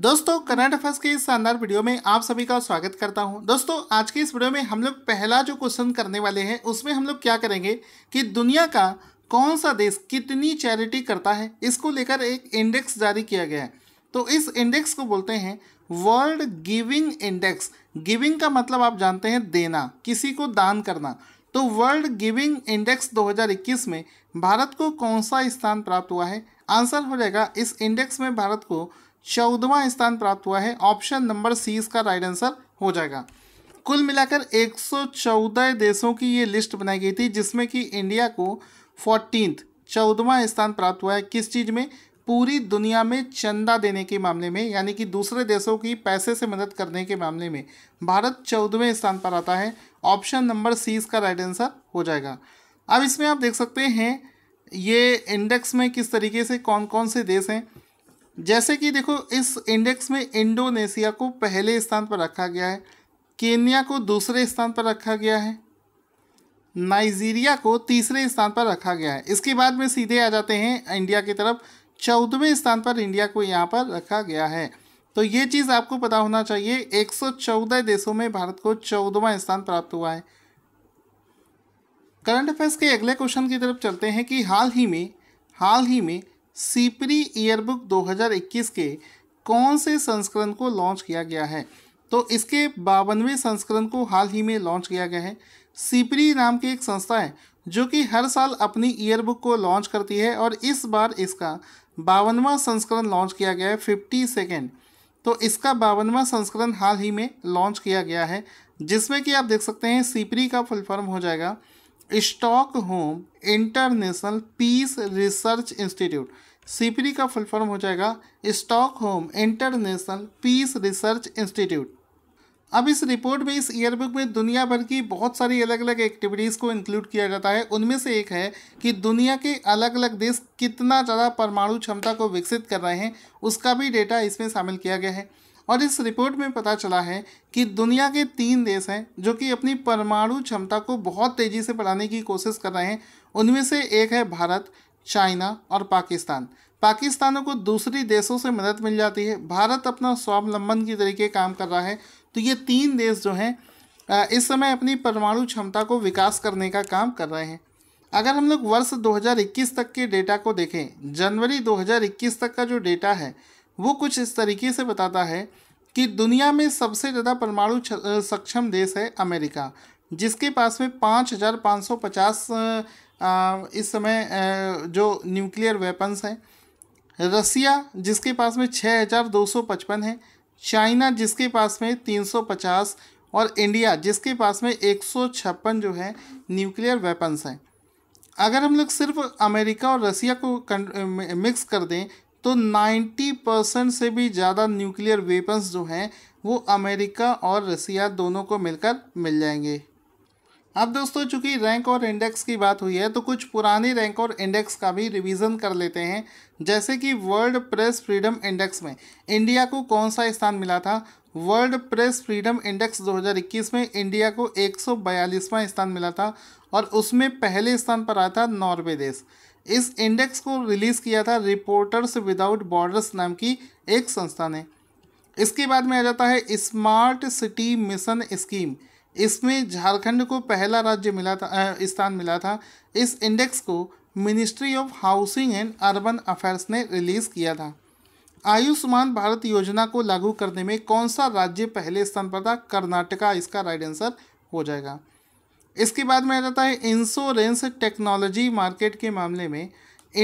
दोस्तों current affairs के इस शानदार वीडियो में आप सभी का स्वागत करता हूं दोस्तों आज के इस वीडियो में हम लोग पहला जो क्वेश्चन करने वाले हैं उसमें हम लोग क्या करेंगे कि दुनिया का कौन सा देश कितनी चैरिटी करता है इसको लेकर एक इंडेक्स जारी किया गया है तो इस इंडेक्स को बोलते हैं वर्ल्ड गिविंग इंडेक्स गिविंग का मतलब आप जानते हैं देना किसी को दान करना तो वर्ल्ड गिविंग इंडेक्स 2021 में भारत को कौन सा स्थान प्राप्त हुआ है आंसर हो जाएगा इस इंडेक्स में भारत को चौदवा स्थान प्राप्त हुआ है ऑप्शन नंबर सी इसका राइट आंसर हो जाएगा कुल मिलाकर 114 देशों की ये लिस्ट बनाई गई थी जिसमें कि इंडिया को फोर्टीन चौदवा स्थान प्राप्त हुआ है किस चीज़ में पूरी दुनिया में चंदा देने के मामले में यानी कि दूसरे देशों की पैसे से मदद करने के मामले में भारत चौदहवें स्थान पर आता है ऑप्शन नंबर सी इसका राइट आंसर हो जाएगा अब इसमें आप देख सकते हैं ये इंडेक्स में किस तरीके से कौन कौन से देश हैं जैसे कि देखो इस इंडेक्स में इंडोनेशिया को पहले स्थान पर रखा गया है केन्या को दूसरे स्थान पर रखा गया है नाइजीरिया को तीसरे स्थान पर रखा गया है इसके बाद में सीधे आ जाते हैं इंडिया की तरफ चौदहवें स्थान पर इंडिया को यहाँ पर रखा गया है तो ये चीज़ आपको पता होना चाहिए 114 देशों में भारत को चौदहवा स्थान प्राप्त हुआ है करंट अफेयर्स के अगले क्वेश्चन की तरफ चलते हैं कि हाल ही में हाल ही में सीपरी ईयरबुक 2021 के कौन से संस्करण को लॉन्च किया गया है तो इसके बावनवें संस्करण को हाल ही में लॉन्च किया गया है सीपरी नाम की एक संस्था है जो कि हर साल अपनी ईयरबुक को लॉन्च करती है और इस बार इसका बावनवा संस्करण लॉन्च किया गया है फिफ्टी सेकेंड तो इसका बावनवा संस्करण हाल ही में लॉन्च किया गया है जिसमें कि आप देख सकते हैं सीपरी का फुल फॉर्म हो जाएगा Stockholm international peace research institute SIPRI का फुल फॉर्म हो जाएगा home international peace research institute अब इस रिपोर्ट में इस ईयरबुक में दुनिया भर की बहुत सारी अलग अलग एक्टिविटीज़ को इंक्लूड किया जाता है उनमें से एक है कि दुनिया के अलग अलग देश कितना ज़्यादा परमाणु क्षमता को विकसित कर रहे हैं उसका भी डेटा इसमें शामिल किया गया है और इस रिपोर्ट में पता चला है कि दुनिया के तीन देश हैं जो कि अपनी परमाणु क्षमता को बहुत तेज़ी से बढ़ाने की कोशिश कर रहे हैं उनमें से एक है भारत चाइना और पाकिस्तान पाकिस्तानों को दूसरी देशों से मदद मिल जाती है भारत अपना स्वावलंबन की तरीके काम कर रहा है तो ये तीन देश जो हैं इस समय अपनी परमाणु क्षमता को विकास करने का काम कर रहे हैं अगर हम लोग वर्ष 2021 तक के डेटा को देखें जनवरी 2021 तक का जो डेटा है वो कुछ इस तरीके से बताता है कि दुनिया में सबसे ज़्यादा परमाणु सक्षम देश है अमेरिका जिसके पास में पाँच हज़ार पाँच सौ पचास इस समय जो न्यूक्लियर वेपन्स हैं रसिया जिसके पास में छः हज़ार दो सौ पचपन है चाइना जिसके पास में तीन सौ पचास और इंडिया जिसके पास में एक सौ छप्पन जो है न्यूक्लियर वेपन्स हैं अगर हम लोग सिर्फ अमेरिका और रसिया को मिक्स कर दें तो 90 परसेंट से भी ज़्यादा न्यूक्लियर वेपन्स जो हैं वो अमेरिका और रसिया दोनों को मिलकर मिल जाएंगे अब दोस्तों चूंकि रैंक और इंडेक्स की बात हुई है तो कुछ पुराने रैंक और इंडेक्स का भी रिवीजन कर लेते हैं जैसे कि वर्ल्ड प्रेस फ्रीडम इंडेक्स में इंडिया को कौन सा स्थान मिला था वर्ल्ड प्रेस फ्रीडम इंडेक्स 2021 में इंडिया को एक स्थान मिला था और उसमें पहले स्थान पर आया था नॉर्वे देश इस इंडेक्स को रिलीज़ किया था रिपोर्टर्स विदाउट बॉर्डर्स नाम की एक संस्था ने इसके बाद में आ जाता है स्मार्ट सिटी मिशन स्कीम इसमें झारखंड को पहला राज्य मिला था स्थान मिला था इस इंडेक्स को ministry of housing and urban affairs ने रिलीज़ किया था आयुष्मान भारत योजना को लागू करने में कौन सा राज्य पहले स्थान पर था कर्नाटका इसका राइट आंसर हो जाएगा इसके बाद में आ जाता है इंश्योरेंस टेक्नोलॉजी मार्केट के मामले में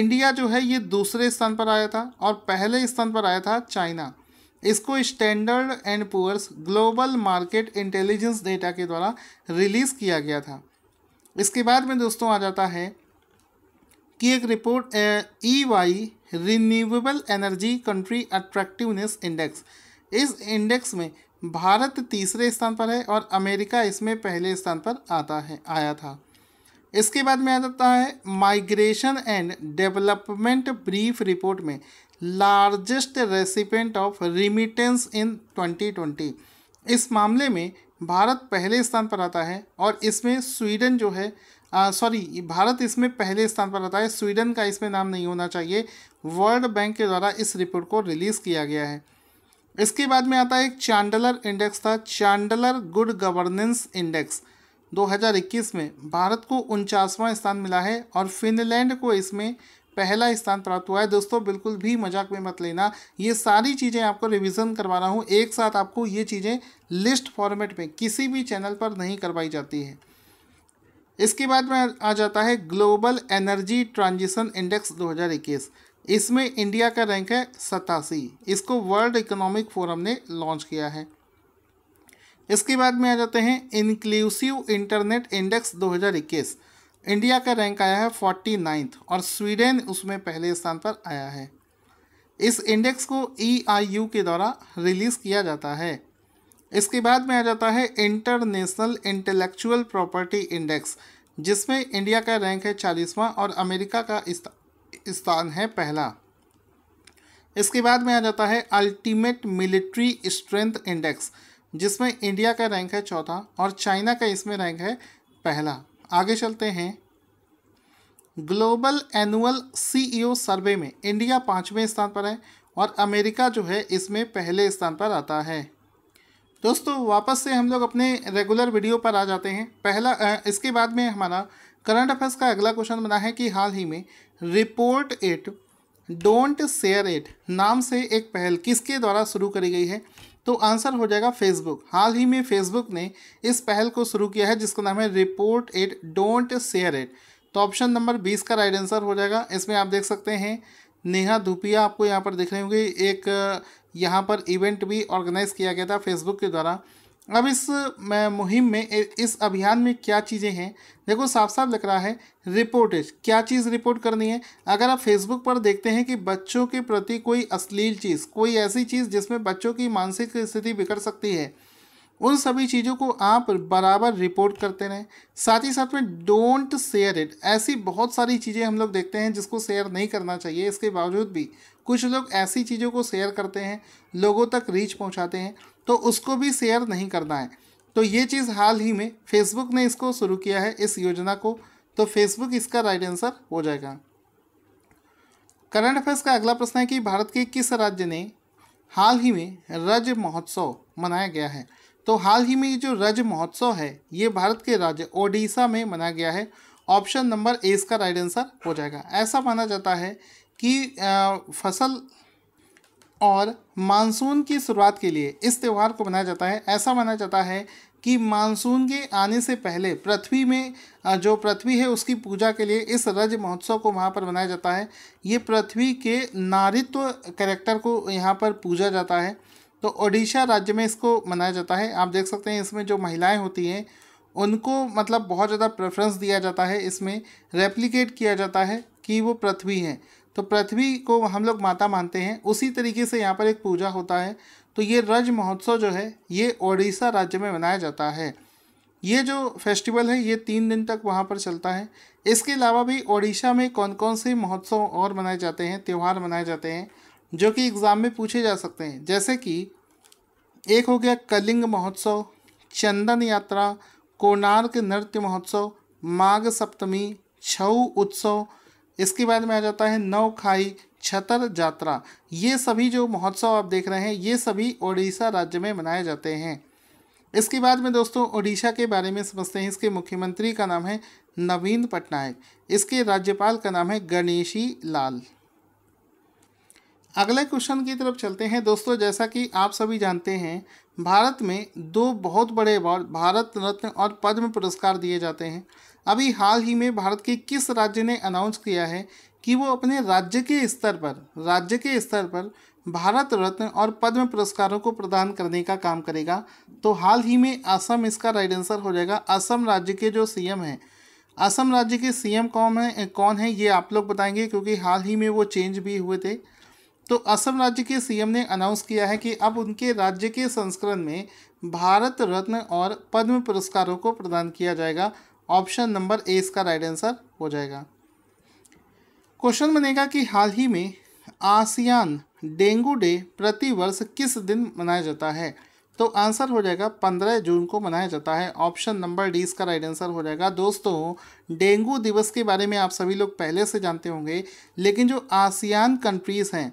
इंडिया जो है ये दूसरे स्थान पर आया था और पहले स्थान पर आया था चाइना इसको standard and poor's global market intelligence data के द्वारा रिलीज़ किया गया था इसके बाद में दोस्तों आ जाता है कि एक report E Y renewable energy country attractiveness index इस इंडेक्स में भारत तीसरे स्थान पर है और अमेरिका इसमें पहले स्थान पर आता है आया था इसके बाद में आ जाता है migration and development brief report में largest recipient of remittance in 2020 इस मामले में भारत पहले स्थान पर आता है और इसमें स्वीडन जो है सॉरी भारत इसमें पहले स्थान पर आता है स्वीडन का इसमें नाम नहीं होना चाहिए वर्ल्ड बैंक के द्वारा इस रिपोर्ट को रिलीज़ किया गया है इसके बाद में आता है एक चांडलर इंडेक्स था चांडलर गुड गवर्नेंस इंडेक्स 2021 में भारत को उनचासवां स्थान मिला है और फिनलैंड को इसमें पहला स्थान प्राप्त हुआ है दोस्तों बिल्कुल भी मजाक में मत लेना ये सारी चीज़ें आपको रिवीजन करवा रहा हूँ एक साथ आपको ये चीज़ें लिस्ट फॉर्मेट में किसी भी चैनल पर नहीं करवाई जाती है इसके बाद में आ जाता है ग्लोबल एनर्जी ट्रांजिशन इंडेक्स दो इसमें इंडिया का रैंक है सतासी इसको वर्ल्ड इकोनॉमिक फोरम ने लॉन्च किया है इसके बाद में आ जाते हैं इंक्लूसिव इंटरनेट इंडेक्स 2021 इंडिया का रैंक आया है फोर्टी नाइन्थ और स्वीडन उसमें पहले स्थान पर आया है इस इंडेक्स को ई e के द्वारा रिलीज़ किया जाता है इसके बाद में आ जाता है इंटरनेशनल इंटेलेक्चुअल प्रॉपर्टी इंडेक्स जिसमें इंडिया का रैंक है चालीसवां और अमेरिका का स्थान है पहला इसके बाद में आ जाता है अल्टीमेट मिलिट्री स्ट्रेंथ इंडेक्स जिसमें इंडिया का रैंक है चौथा और चाइना का इसमें रैंक है पहला आगे चलते हैं ग्लोबल एनुअल सीईओ सर्वे में इंडिया पाँचवें स्थान पर है और अमेरिका जो है इसमें पहले स्थान पर आता है दोस्तों वापस से हम लोग अपने रेगुलर वीडियो पर आ जाते हैं पहला इसके बाद में हमारा करंट अफेयर्स का अगला क्वेश्चन बना है कि हाल ही में report it don't share it नाम से एक पहल किसके द्वारा शुरू करी गई है तो आंसर हो जाएगा फेसबुक हाल ही में फेसबुक ने इस पहल को शुरू किया है जिसका नाम है report it don't share it तो ऑप्शन नंबर बीस का राइट आंसर हो जाएगा इसमें आप देख सकते हैं नेहा धुपिया आपको यहाँ पर देख रहे होंगे एक यहाँ पर इवेंट भी ऑर्गेनाइज किया गया था फेसबुक के द्वारा अब इस मुहिम में इस अभियान में क्या चीज़ें हैं देखो साफ साफ लग रहा है रिपोर्टेज क्या चीज़ रिपोर्ट करनी है अगर आप फेसबुक पर देखते हैं कि बच्चों के प्रति कोई अश्लील चीज़ कोई ऐसी चीज़ जिसमें बच्चों की मानसिक स्थिति बिगड़ सकती है उन सभी चीज़ों को आप बराबर रिपोर्ट करते रहें साथ ही साथ में डोंट शेयर इट ऐसी बहुत सारी चीज़ें हम लोग देखते हैं जिसको शेयर नहीं करना चाहिए इसके बावजूद भी कुछ लोग ऐसी चीज़ों को शेयर करते हैं लोगों तक रीच पहुंचाते हैं तो उसको भी शेयर नहीं करना है तो ये चीज़ हाल ही में फेसबुक ने इसको शुरू किया है इस योजना को तो फेसबुक इसका राइट आंसर हो जाएगा करंट अफेयर्स का अगला प्रश्न है कि भारत के किस राज्य ने हाल ही में रज महोत्सव मनाया गया है तो हाल ही में ये जो रज महोत्सव है ये भारत के राज्य ओडिशा में मनाया गया है ऑप्शन नंबर ए इसका राइट आंसर हो जाएगा ऐसा माना जाता है कि फसल और मानसून की शुरुआत के लिए इस त्यौहार को मनाया जाता है ऐसा माना जाता है कि मानसून के आने से पहले पृथ्वी में जो पृथ्वी है उसकी पूजा के लिए इस रज महोत्सव को वहाँ पर मनाया जाता है ये पृथ्वी के नारित्व कैरेक्टर को यहाँ पर पूजा जाता है तो ओडिशा राज्य में इसको मनाया जाता है आप देख सकते हैं इसमें जो महिलाएं होती हैं उनको मतलब बहुत ज़्यादा प्रेफरेंस दिया जाता है इसमें रेप्लिकेट किया जाता है कि वो पृथ्वी हैं तो पृथ्वी को हम लोग माता मानते हैं उसी तरीके से यहाँ पर एक पूजा होता है तो ये रज महोत्सव जो है ये ओडिशा राज्य में मनाया जाता है ये जो फेस्टिवल है ये तीन दिन तक वहाँ पर चलता है इसके अलावा भी ओडिशा में कौन कौन से महोत्सव और मनाए जाते हैं त्यौहार मनाए जाते हैं जो कि एग्ज़ाम में पूछे जा सकते हैं जैसे कि एक हो गया कलिंग महोत्सव चंदन यात्रा कोणार्क नृत्य महोत्सव माघ सप्तमी छऊ उत्सव इसके बाद में आ जाता है नवखाई छतर जात्रा ये सभी जो महोत्सव आप देख रहे हैं ये सभी ओडिशा राज्य में मनाए जाते हैं इसके बाद में दोस्तों ओडिशा के बारे में समझते हैं इसके मुख्यमंत्री का नाम है नवीन पटनायक इसके राज्यपाल का नाम है गणेशी लाल अगले क्वेश्चन की तरफ चलते हैं दोस्तों जैसा कि आप सभी जानते हैं भारत में दो बहुत बड़े अवार्ड भारत रत्न और पद्म पुरस्कार दिए जाते हैं अभी हाल ही में भारत के किस राज्य ने अनाउंस किया है कि वो अपने राज्य के स्तर पर राज्य के स्तर पर भारत रत्न और पद्म पुरस्कारों को प्रदान करने का काम करेगा तो हाल ही में असम इसका राइट आंसर हो जाएगा असम राज्य के जो सीएम हैं असम राज्य के सीएम कौन है कौन है ये आप लोग बताएंगे क्योंकि हाल ही में वो चेंज भी हुए थे तो असम राज्य के सीएम ने अनाउंस किया है कि अब उनके राज्य के संस्करण में भारत रत्न और पद्म पुरस्कारों को प्रदान किया जाएगा ऑप्शन नंबर ए इसका राइट आंसर हो जाएगा क्वेश्चन बनेगा कि हाल ही में आसियान डेंगू डे प्रति वर्ष किस दिन मनाया जाता है तो आंसर हो जाएगा पंद्रह जून को मनाया जाता है ऑप्शन नंबर डी इसका राइट आंसर हो जाएगा दोस्तों डेंगू दिवस के बारे में आप सभी लोग पहले से जानते होंगे लेकिन जो आसियान कंट्रीज़ हैं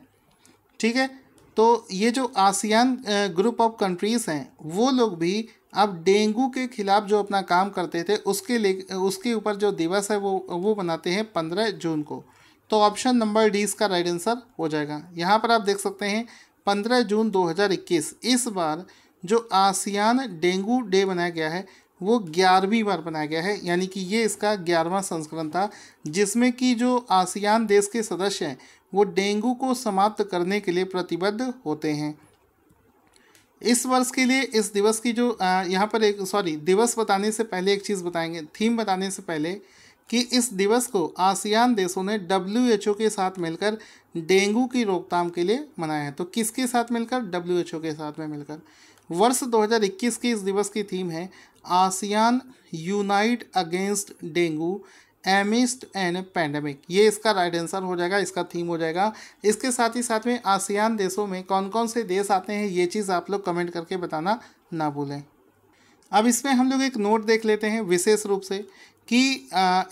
ठीक है तो ये जो आसियान ग्रुप ऑफ कंट्रीज़ हैं वो लोग भी अब डेंगू के खिलाफ जो अपना काम करते थे उसके लिए उसके ऊपर जो दिवस है वो वो बनाते हैं पंद्रह जून को तो ऑप्शन नंबर डी इसका राइट आंसर हो जाएगा यहाँ पर आप देख सकते हैं पंद्रह जून 2021 इस बार जो आसियान डेंगू डे बनाया गया है वो ग्यारहवीं बार बनाया गया है यानी कि ये इसका ग्यारहवा संस्करण था जिसमें कि जो आसियान देश के सदस्य हैं वो डेंगू को समाप्त करने के लिए प्रतिबद्ध होते हैं इस वर्ष के लिए इस दिवस की जो यहाँ पर एक सॉरी दिवस बताने से पहले एक चीज़ बताएंगे थीम बताने से पहले कि इस दिवस को आसियान देशों ने डब्ल्यू के साथ मिलकर डेंगू की रोकथाम के लिए मनाया है तो किसके साथ मिलकर डब्ल्यू के साथ में मिलकर वर्ष 2021 की इस दिवस की थीम है ASEAN unite against dengue amidst and pandemic ये इसका राइट आंसर हो जाएगा इसका थीम हो जाएगा इसके साथ ही साथ में आसियान देशों में कौन कौन से देश आते हैं ये चीज़ आप लोग कमेंट करके बताना ना भूलें अब इसमें हम लोग एक नोट देख लेते हैं विशेष रूप से कि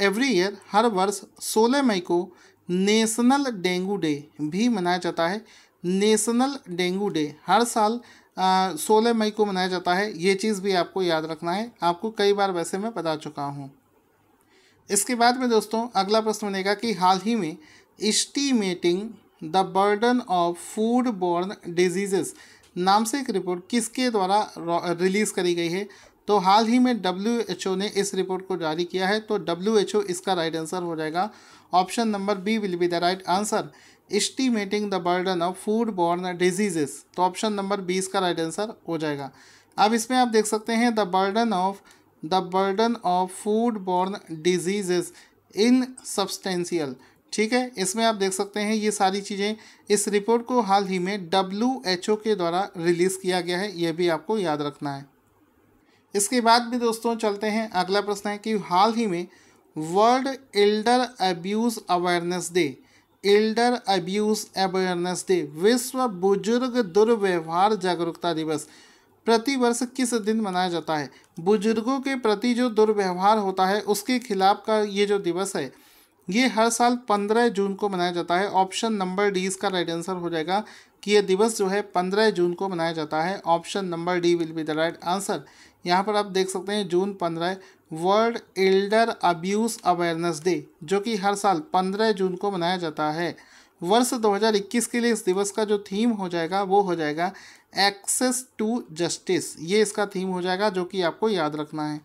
एवरी ईयर हर वर्ष सोलह मई को नेशनल डेंगू डे भी मनाया जाता है नेशनल डेंगू डे हर साल सोलह मई को मनाया जाता है ये चीज़ भी आपको याद रखना है आपको कई बार वैसे मैं बता चुका हूँ इसके बाद में दोस्तों अगला प्रश्न बनेगा कि हाल ही में estimating the burden of food borne diseases नाम से एक रिपोर्ट किसके द्वारा रिलीज़ करी गई है तो हाल ही में डब्ल्यू एच ओ ने इस रिपोर्ट को जारी किया है तो डब्ल्यू एच ओ इसका राइट आंसर हो जाएगा option number B will be the right answer estimating the burden of food borne diseases तो ऑप्शन नंबर बी इसका राइट आंसर हो जाएगा अब इसमें आप देख सकते हैं the burden of the burden of food borne disease in substantial ठीक है इसमें आप देख सकते हैं ये सारी चीज़ें इस रिपोर्ट को हाल ही में डब्ल्यू एच ओ के द्वारा रिलीज़ किया गया है यह भी आपको याद रखना है इसके बाद भी दोस्तों चलते हैं अगला प्रश्न है कि हाल ही में world elder abuse awareness day elder abuse awareness day विश्व बुजुर्ग दुर्व्यवहार जागरूकता दिवस प्रति वर्ष किस दिन मनाया जाता है बुजुर्गों के प्रति जो दुर्व्यवहार होता है उसके खिलाफ का ये जो दिवस है ये हर साल पंद्रह जून को मनाया जाता है ऑप्शन नंबर डी इसका राइट आंसर हो जाएगा कि यह दिवस जो है पंद्रह जून को मनाया जाता है option number D will be the right answer यहाँ पर आप देख सकते हैं जून पंद्रह world elder abuse awareness day जो कि हर साल पंद्रह जून को मनाया जाता है वर्ष 2021 के लिए इस दिवस का जो थीम हो जाएगा वो हो जाएगा एक्सेस टू जस्टिस ये इसका थीम हो जाएगा जो कि आपको याद रखना है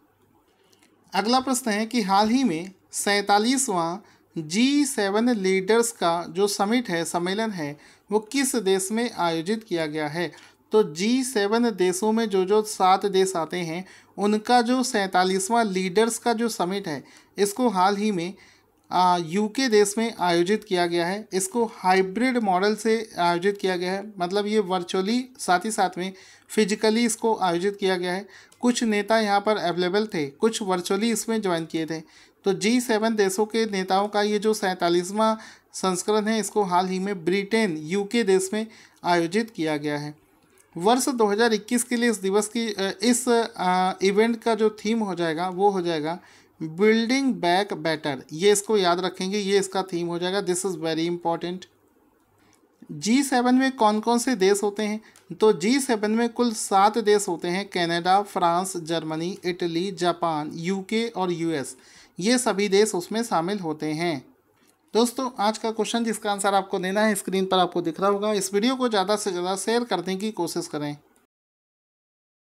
अगला प्रश्न है कि हाल ही में सैंतालीसवां जी सेवन लीडर्स का जो समिट है सम्मेलन है वो किस देश में आयोजित किया गया है तो जी सेवन देशों में जो जो सात देश आते हैं उनका जो सैंतालीसवां लीडर्स का जो समिट है इसको हाल ही में यूके देश में आयोजित किया गया है इसको हाइब्रिड मॉडल से आयोजित किया गया है मतलब ये वर्चुअली साथ ही साथ में फिजिकली इसको आयोजित किया गया है कुछ नेता यहाँ पर अवेलेबल थे कुछ वर्चुअली इसमें ज्वाइन किए थे तो जी सेवन देशों के नेताओं का ये जो सैंतालीसवां संस्करण है इसको हाल ही में ब्रिटेन यूके देश में आयोजित किया गया है वर्ष 2021 के लिए इस दिवस की इस इवेंट का जो थीम हो जाएगा वो हो जाएगा बिल्डिंग बैक बेटर ये इसको याद रखेंगे ये इसका थीम हो जाएगा this is very important G seven में कौन कौन से देश होते हैं तो जी सेवन में कुल सात देश होते हैं Canada France Germany Italy Japan UK और यूएस ये सभी देश उसमें शामिल होते हैं दोस्तों आज का क्वेश्चन जिसका आंसर आपको देना है स्क्रीन पर आपको दिख रहा होगा इस वीडियो को ज़्यादा से ज़्यादा शेयर करने की कोशिश करें